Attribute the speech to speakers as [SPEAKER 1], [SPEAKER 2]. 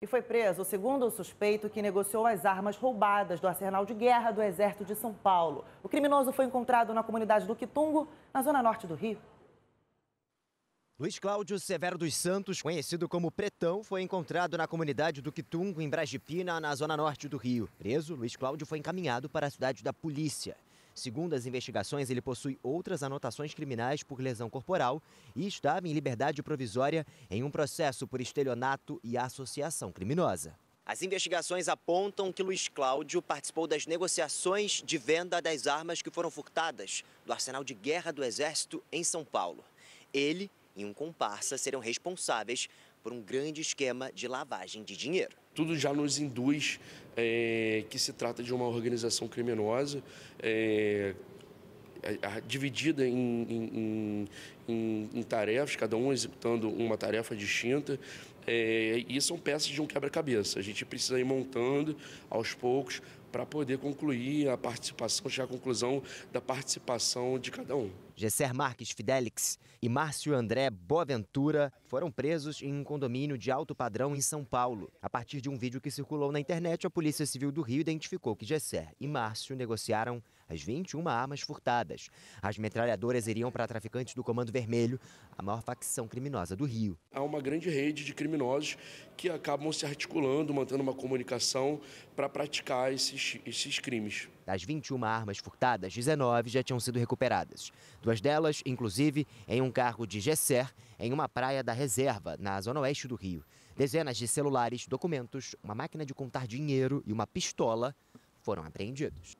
[SPEAKER 1] E foi preso o segundo suspeito que negociou as armas roubadas do arsenal de guerra do Exército de São Paulo. O criminoso foi encontrado na comunidade do Quitungo, na zona norte do Rio. Luiz Cláudio Severo dos Santos, conhecido como Pretão, foi encontrado na comunidade do Quitungo, em Bragipina, na zona norte do Rio. Preso, Luiz Cláudio foi encaminhado para a cidade da polícia. Segundo as investigações, ele possui outras anotações criminais por lesão corporal e estava em liberdade provisória em um processo por estelionato e associação criminosa. As investigações apontam que Luiz Cláudio participou das negociações de venda das armas que foram furtadas do arsenal de guerra do Exército em São Paulo. Ele e um comparsa serão responsáveis por um grande esquema de lavagem de
[SPEAKER 2] dinheiro. Tudo já nos induz é, que se trata de uma organização criminosa. É, dividida em, em, em, em, tarefas, cada um executando uma tarefa distinta, é, e são peças de um quebra-cabeça. A gente precisa ir montando aos poucos para poder concluir a participação, chegar à conclusão da participação de cada um. Gesser Marques Fidelix e
[SPEAKER 1] Márcio André Boaventura foram presos em um condomínio de alto padrão em São Paulo. A partir de um vídeo que circulou na internet, a Polícia Civil do Rio identificou que Gesser e Márcio negociaram as 21 armas furtadas. As metralhadoras iriam para traficantes do Comando Vermelho, a maior facção criminosa do Rio.
[SPEAKER 2] Há uma grande rede de criminosos criminosos que acabam se articulando, mantendo uma comunicação para praticar esses, esses crimes. Das 21
[SPEAKER 1] armas furtadas, 19 já tinham sido recuperadas. Duas delas, inclusive, em um carro de Gesser, em uma praia da reserva, na zona oeste do Rio. Dezenas de celulares, documentos, uma máquina de contar dinheiro e uma pistola foram apreendidos.